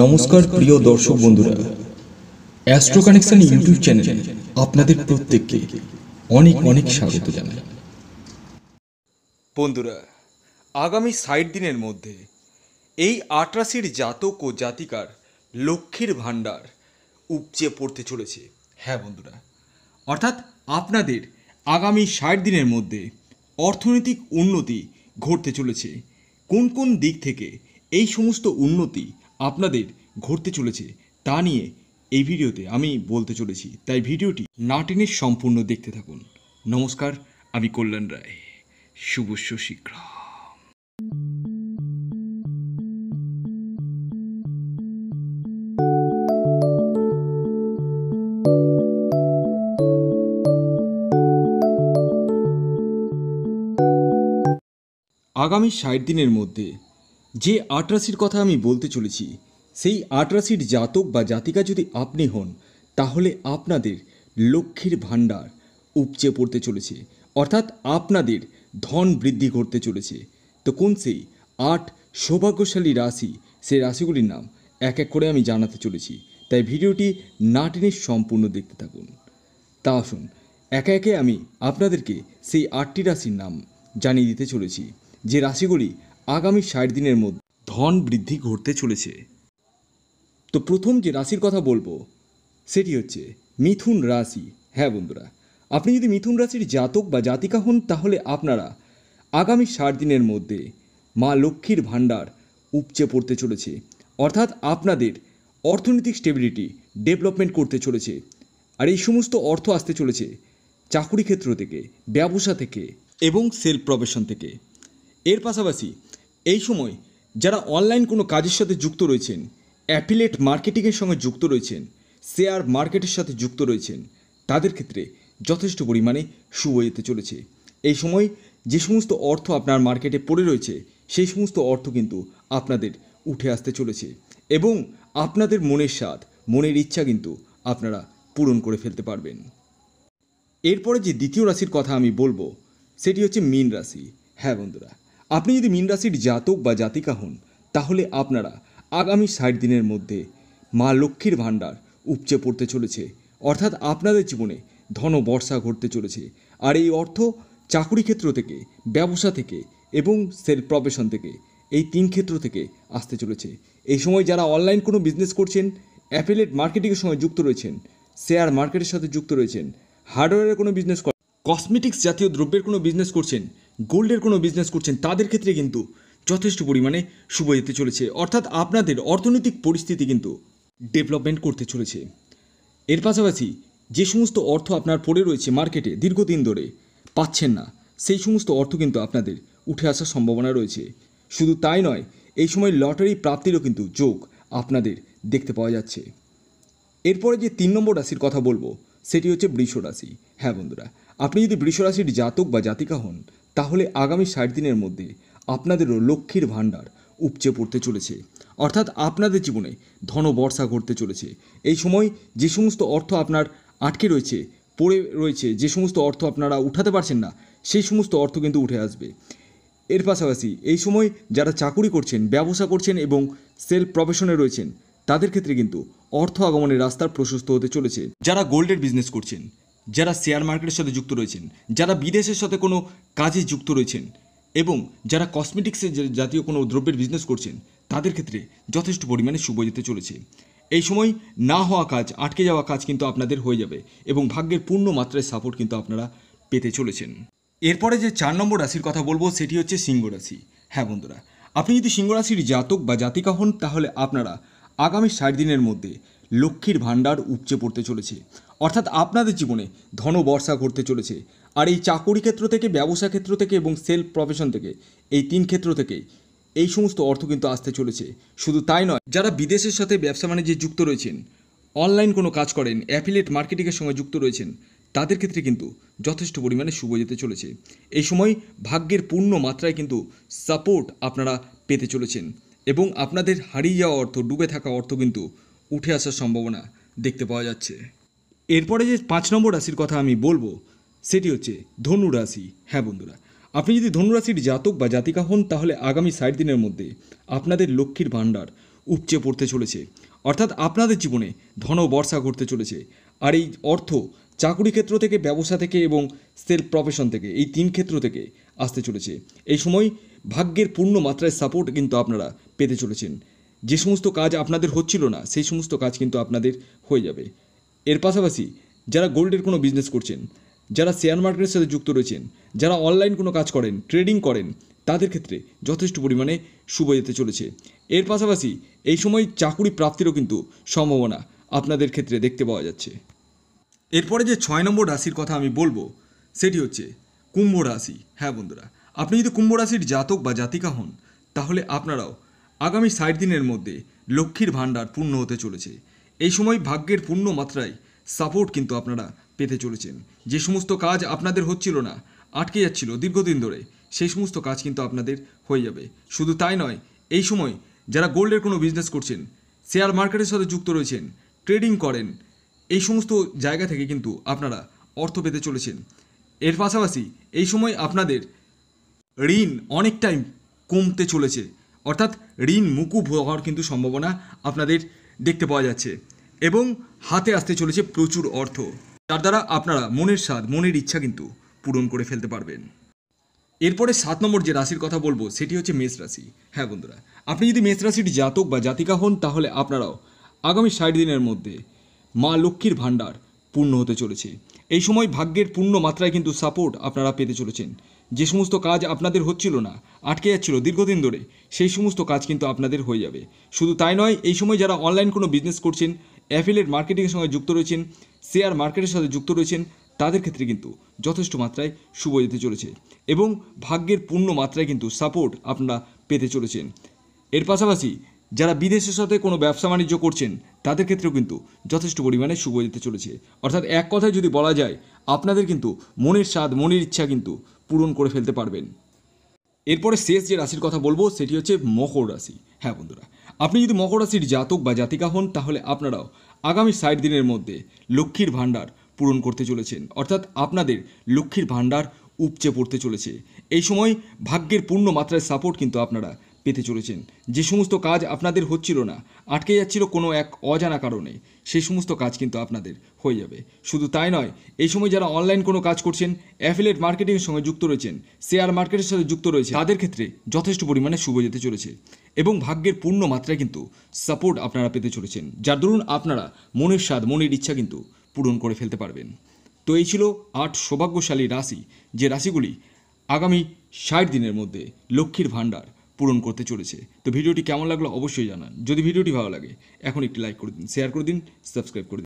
নমস্কার প্রিয় দর্শক বন্ধুরা অ্যাস্ট্রো কানেকশন ইউটিউব চ্যানেলে আপনাদের প্রত্যেককে অনেক অনেক স্বাগত জানাই বন্ধুরা আগামী ষাট দিনের মধ্যে এই আটরাশির জাতক ও জাতিকার লক্ষ্মীর ভাণ্ডার উপচে পড়তে চলেছে হ্যাঁ বন্ধুরা অর্থাৎ আপনাদের আগামী ষাট দিনের মধ্যে অর্থনৈতিক উন্নতি ঘটতে চলেছে কোন কোন দিক থেকে এই সমস্ত উন্নতি আপনাদের ঘটতে চলেছে তা নিয়ে এই ভিডিওতে আমি বলতে চলেছি তাই ভিডিওটি নাটিনের সম্পূর্ণ দেখতে থাকুন নমস্কার আমি কল্যাণ রায় শুভস্য শীঘ্র আগামী ষাট দিনের মধ্যে যে আট রাশির কথা আমি বলতে চলেছি সেই আট রাশির জাতক বা জাতিকা যদি আপনি হন তাহলে আপনাদের লক্ষ্মীর ভাণ্ডার উপচে পড়তে চলেছে অর্থাৎ আপনাদের ধন বৃদ্ধি করতে চলেছে তো কোন সেই আট সৌভাগ্যশালী রাশি সেই রাশিগুলির নাম এক এক করে আমি জানাতে চলেছি তাই ভিডিওটি না টেনে সম্পূর্ণ দেখতে থাকুন তা আসুন একে একে আমি আপনাদেরকে সেই আটটি রাশির নাম জানিয়ে দিতে চলেছি যে রাশিগুলি আগামী ষাট দিনের মধ্যে ধন বৃদ্ধি ঘটতে চলেছে তো প্রথম যে রাশির কথা বলবো সেটি হচ্ছে মিথুন রাশি হ্যাঁ বন্ধুরা আপনি যদি মিথুন রাশির জাতক বা জাতিকা হন তাহলে আপনারা আগামী ষাট দিনের মধ্যে মা লক্ষ্মীর ভাণ্ডার উপচে পড়তে চলেছে অর্থাৎ আপনাদের অর্থনৈতিক স্টেবিলিটি ডেভেলপমেন্ট করতে চলেছে আর এই সমস্ত অর্থ আসতে চলেছে চাকুরি ক্ষেত্র থেকে ব্যবসা থেকে এবং সেলফ প্রফেশন থেকে এর পাশাপাশি এই সময় যারা অনলাইন কোনো কাজের সাথে যুক্ত রয়েছেন অ্যাফিলেট মার্কেটিংয়ের সঙ্গে যুক্ত রয়েছেন শেয়ার মার্কেটের সাথে যুক্ত রয়েছেন তাদের ক্ষেত্রে যথেষ্ট পরিমাণে শুভ যেতে চলেছে এই সময় যে সমস্ত অর্থ আপনার মার্কেটে পড়ে রয়েছে সেই সমস্ত অর্থ কিন্তু আপনাদের উঠে আসতে চলেছে এবং আপনাদের মনের স্বাদ মনের ইচ্ছা কিন্তু আপনারা পূরণ করে ফেলতে পারবেন এরপরে যে দ্বিতীয় রাশির কথা আমি বলবো সেটি হচ্ছে মীন রাশি হ্যাঁ বন্ধুরা আপনি যদি মীন রাশির জাতক বা জাতিকা হন তাহলে আপনারা আগামী ষাট দিনের মধ্যে মা লক্ষ্মীর ভাণ্ডার উপচে পড়তে চলেছে অর্থাৎ আপনাদের জীবনে ধন বর্ষা ঘটতে চলেছে আর এই অর্থ চাকরি ক্ষেত্র থেকে ব্যবসা থেকে এবং সেলফ প্রফেশন থেকে এই তিন ক্ষেত্র থেকে আসতে চলেছে এই সময় যারা অনলাইন কোনো বিজনেস করছেন অ্যাফিলেট মার্কেটিংয়ের সঙ্গে যুক্ত রয়েছেন শেয়ার মার্কেটের সাথে যুক্ত রয়েছেন হার্ডওয়্যারের কোনো বিজনেস কসমেটিক্স জাতীয় দ্রব্যের কোনো বিজনেস করছেন গোল্ডের কোনো বিজনেস করছেন তাদের ক্ষেত্রে কিন্তু যথেষ্ট পরিমাণে শুভ যেতে চলেছে অর্থাৎ আপনাদের অর্থনৈতিক পরিস্থিতি কিন্তু ডেভেলপমেন্ট করতে চলেছে এর পাশাপাশি যে সমস্ত অর্থ আপনার পড়ে রয়েছে মার্কেটে দীর্ঘদিন ধরে পাচ্ছেন না সেই সমস্ত অর্থ কিন্তু আপনাদের উঠে আসার সম্ভাবনা রয়েছে শুধু তাই নয় এই সময় লটারি প্রাপ্তিরও কিন্তু যোগ আপনাদের দেখতে পাওয়া যাচ্ছে এরপরে যে তিন নম্বর রাশির কথা বলবো সেটি হচ্ছে বৃষ রাশি হ্যাঁ বন্ধুরা আপনি যদি বৃষ রাশির জাতক বা জাতিকা হন তাহলে আগামী ষাট দিনের মধ্যে আপনাদেরও লক্ষ্মীর ভাণ্ডার উপচে পড়তে চলেছে অর্থাৎ আপনাদের জীবনে ধন বর্ষা ঘটতে চলেছে এই সময় যে সমস্ত অর্থ আপনার আটকে রয়েছে পড়ে রয়েছে যে সমস্ত অর্থ আপনারা উঠাতে পারছেন না সেই সমস্ত অর্থ কিন্তু উঠে আসবে এর পাশাপাশি এই সময় যারা চাকুরি করছেন ব্যবসা করছেন এবং সেলফ প্রফেশনে রয়েছেন তাদের ক্ষেত্রে কিন্তু অর্থ আগমনের রাস্তার প্রশস্ত হতে চলেছে যারা গোল্ডের বিজনেস করছেন যারা শেয়ার মার্কেটের সাথে যুক্ত রয়েছেন যারা বিদেশের সাথে কোনো কাজে যুক্ত রয়েছেন এবং যারা কসমেটিক্সের জাতীয় কোনো দ্রব্যের বিজনেস করছেন তাদের ক্ষেত্রে যথেষ্ট পরিমাণে শুভ যেতে চলেছে এই সময় না হওয়া কাজ আটকে যাওয়া কাজ কিন্তু আপনাদের হয়ে যাবে এবং ভাগ্যের পূর্ণ মাত্রায় সাপোর্ট কিন্তু আপনারা পেতে চলেছেন এরপরে যে চার নম্বর রাশির কথা বলবো সেটি হচ্ছে সিংহ রাশি হ্যাঁ বন্ধুরা আপনি যদি সিংহ রাশির জাতক বা জাতিকা হন তাহলে আপনারা আগামী ষাট দিনের মধ্যে লক্ষ্মীর ভাণ্ডার উপচে পড়তে চলেছে অর্থাৎ আপনাদের জীবনে ধন বর্ষা করতে চলেছে আর এই চাকরি ক্ষেত্র থেকে ব্যবসা ক্ষেত্র থেকে এবং সেলফ প্রফেশন থেকে এই তিন ক্ষেত্র থেকে এই সমস্ত অর্থ কিন্তু আসতে চলেছে শুধু তাই নয় যারা বিদেশের সাথে ব্যবসা বাণিজ্যে যুক্ত রয়েছেন অনলাইন কোনো কাজ করেন অ্যাফিলেট মার্কেটিংয়ের সঙ্গে যুক্ত রয়েছেন তাদের ক্ষেত্রে কিন্তু যথেষ্ট পরিমাণে শুভ যেতে চলেছে এই সময় ভাগ্যের পূর্ণ মাত্রায় কিন্তু সাপোর্ট আপনারা পেতে চলেছেন এবং আপনাদের হারিয়ে যাওয়া অর্থ ডুবে থাকা অর্থ কিন্তু উঠে আসার সম্ভাবনা দেখতে পাওয়া যাচ্ছে এরপরে যে পাঁচ নম্বর রাশির কথা আমি বলবো সেটি হচ্ছে ধনু রাশি হ্যাঁ বন্ধুরা আপনি যদি ধনুরাশির জাতক বা জাতিকা হন তাহলে আগামী ষাট দিনের মধ্যে আপনাদের লক্ষ্মীর ভাণ্ডার উপচে পড়তে চলেছে অর্থাৎ আপনাদের জীবনে ধন বর্ষা ঘটতে চলেছে আর এই অর্থ চাকুরি ক্ষেত্র থেকে ব্যবসা থেকে এবং সেলফ প্রফেশন থেকে এই তিন ক্ষেত্র থেকে আসতে চলেছে এই সময় ভাগ্যের পূর্ণ মাত্রায় সাপোর্ট কিন্তু আপনারা পেতে চলেছেন যে সমস্ত কাজ আপনাদের হচ্ছিল না সেই সমস্ত কাজ কিন্তু আপনাদের হয়ে যাবে এর পাশাপাশি যারা গোল্ডের কোনো বিজনেস করছেন যারা শেয়ার মার্কেটের সাথে যুক্ত রয়েছেন যারা অনলাইন কোনো কাজ করেন ট্রেডিং করেন তাদের ক্ষেত্রে যথেষ্ট পরিমাণে শুভ যেতে চলেছে এর পাশাপাশি এই সময় চাকুরি প্রাপ্তিরও কিন্তু সম্ভাবনা আপনাদের ক্ষেত্রে দেখতে পাওয়া যাচ্ছে এরপরে যে ছয় নম্বর রাশির কথা আমি বলবো সেটি হচ্ছে কুম্ভ রাশি হ্যাঁ বন্ধুরা আপনি যদি কুম্ভ রাশির জাতক বা জাতিকা হন তাহলে আপনারাও আগামী ষাট দিনের মধ্যে লক্ষ্মীর ভাণ্ডার পূর্ণ হতে চলেছে এই সময় ভাগ্যের পূর্ণ মাত্রায় সাপোর্ট কিন্তু আপনারা পেতে চলেছেন যে সমস্ত কাজ আপনাদের হচ্ছিল না আটকে যাচ্ছিল দীর্ঘদিন ধরে সেই সমস্ত কাজ কিন্তু আপনাদের হয়ে যাবে শুধু তাই নয় এই সময় যারা গোল্ডের কোনো বিজনেস করছেন শেয়ার মার্কেটের সাথে যুক্ত রয়েছেন ট্রেডিং করেন এই সমস্ত জায়গা থেকে কিন্তু আপনারা অর্থ পেতে চলেছেন এর পাশাপাশি এই সময় আপনাদের ঋণ অনেকটাই কমতে চলেছে অর্থাৎ ঋণ মুকুব হওয়ার কিন্তু সম্ভাবনা আপনাদের দেখতে পাওয়া যাচ্ছে এবং হাতে আসতে চলেছে প্রচুর অর্থ যার দ্বারা আপনারা মনের স্বাদ মনের ইচ্ছা কিন্তু পূরণ করে ফেলতে পারবেন এরপরে সাত নম্বর যে রাশির কথা বলবো সেটি হচ্ছে মেষ রাশি হ্যাঁ বন্ধুরা আপনি যদি মেষ রাশির জাতক বা জাতিকা হন তাহলে আপনারাও আগামী ষাট দিনের মধ্যে মা লক্ষ্মীর ভাণ্ডার পূর্ণ হতে চলেছে এই সময় ভাগ্যের পূর্ণ মাত্রায় কিন্তু সাপোর্ট আপনারা পেতে চলেছেন যে সমস্ত কাজ আপনাদের হচ্ছিল না আটকে যাচ্ছিল দীর্ঘদিন ধরে সেই সমস্ত কাজ কিন্তু আপনাদের হয়ে যাবে শুধু তাই নয় এই সময় যারা অনলাইন কোনো বিজনেস করছেন অ্যাফিলেট মার্কেটিংয়ের সঙ্গে যুক্ত রয়েছেন শেয়ার মার্কেটের সাথে যুক্ত রয়েছেন তাদের ক্ষেত্রে কিন্তু যথেষ্ট মাত্রায় শুভ যেতে চলেছে এবং ভাগ্যের পূর্ণ মাত্রায় কিন্তু সাপোর্ট আপনারা পেতে চলেছেন এর পাশাপাশি যারা বিদেশের সাথে কোনো ব্যবসা বাণিজ্য করছেন তাদের ক্ষেত্রেও কিন্তু যথেষ্ট পরিমাণে শুভ যেতে চলেছে অর্থাৎ এক কথায় যদি বলা যায় আপনাদের কিন্তু মনের স্বাদ মনের ইচ্ছা কিন্তু পূরণ করে ফেলতে পারবেন এরপরে শেষ যে রাশির কথা বলবো সেটি হচ্ছে মকর রাশি হ্যাঁ বন্ধুরা আপনি যদি মকর রাশির জাতক বা জাতিকা হন তাহলে আপনারাও আগামী ষাট দিনের মধ্যে লক্ষ্মীর ভাণ্ডার পূরণ করতে চলেছেন অর্থাৎ আপনাদের লক্ষ্মীর ভাণ্ডার উপচে পড়তে চলেছে এই সময় ভাগ্যের পূর্ণ মাত্রায় সাপোর্ট কিন্তু আপনারা পেতে চলেছেন যে সমস্ত কাজ আপনাদের হচ্ছিল না আটকে যাচ্ছিল কোনো এক অজানা কারণে সেই সমস্ত কাজ কিন্তু আপনাদের হয়ে যাবে শুধু তাই নয় এই সময় যারা অনলাইন কোনো কাজ করছেন অ্যাফিলেট মার্কেটিংয়ের সঙ্গে যুক্ত রয়েছেন শেয়ার মার্কেটের সাথে যুক্ত রয়েছে তাদের ক্ষেত্রে যথেষ্ট পরিমাণে শুভ যেতে চলেছে এবং ভাগ্যের পূর্ণ মাত্রায় কিন্তু সাপোর্ট আপনারা পেতে চলেছেন যার দরুন আপনারা মনের স্বাদ মনের ইচ্ছা কিন্তু পূরণ করে ফেলতে পারবেন তো এই ছিল আট সৌভাগ্যশালী রাশি যে রাশিগুলি আগামী ষাট দিনের মধ্যে লক্ষ্মীর ভাণ্ডার পূরণ করতে চলেছে তো ভিডিওটি কেমন লাগলো অবশ্যই জানান যদি ভিডিওটি ভালো লাগে এখন একটি লাইক করে দিন শেয়ার করে দিন সাবস্ক্রাইব করে দিন